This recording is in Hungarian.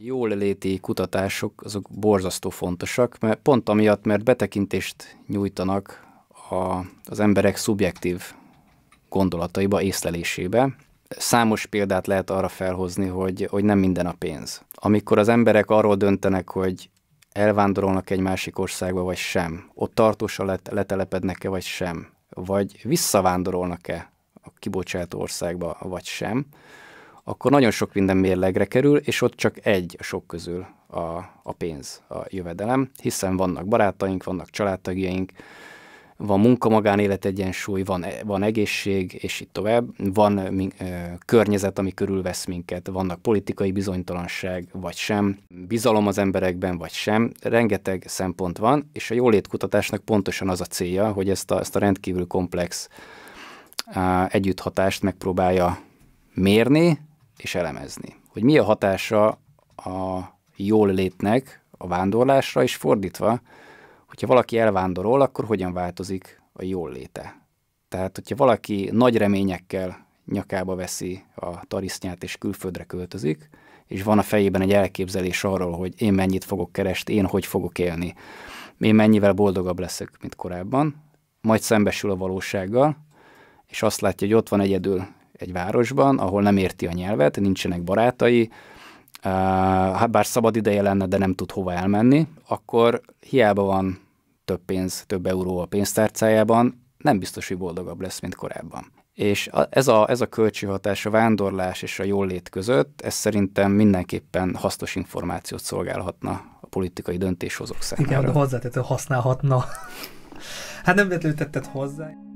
jóleléti kutatások azok borzasztó fontosak, mert pont amiatt, mert betekintést nyújtanak a, az emberek szubjektív gondolataiba, észlelésébe. Számos példát lehet arra felhozni, hogy, hogy nem minden a pénz. Amikor az emberek arról döntenek, hogy elvándorolnak egy másik országba, vagy sem, ott tartósan let, letelepednek-e, vagy sem, vagy visszavándorolnak-e a kibocsátó országba, vagy sem, akkor nagyon sok minden mérlegre kerül, és ott csak egy a sok közül a, a pénz, a jövedelem, hiszen vannak barátaink, vannak családtagjaink, van munka-magánélet egyensúly, van, e, van egészség, és itt tovább. Van min, ö, környezet, ami körülvesz minket, vannak politikai bizonytalanság, vagy sem, bizalom az emberekben, vagy sem. Rengeteg szempont van, és a jólétkutatásnak pontosan az a célja, hogy ezt a, ezt a rendkívül komplex á, együtthatást megpróbálja mérni, és elemezni, hogy mi a hatása a jól létnek a vándorlásra, és fordítva, hogyha valaki elvándorol, akkor hogyan változik a jól léte. Tehát, hogyha valaki nagy reményekkel nyakába veszi a tarisznyát és külföldre költözik, és van a fejében egy elképzelés arról, hogy én mennyit fogok keresni, én hogy fogok élni, én mennyivel boldogabb leszek, mint korábban, majd szembesül a valósággal, és azt látja, hogy ott van egyedül egy városban, ahol nem érti a nyelvet, nincsenek barátai, hát bár szabad ideje lenne, de nem tud hova elmenni, akkor hiába van több pénz, több euró a pénztárcájában, nem biztos, hogy boldogabb lesz, mint korábban. És ez a, ez a kölcsönhatás a vándorlás és a jólét között, ez szerintem mindenképpen hasznos információt szolgálhatna a politikai döntéshozók számára. Igen, de hozzátető használhatna. hát nem véletlenül hozzá.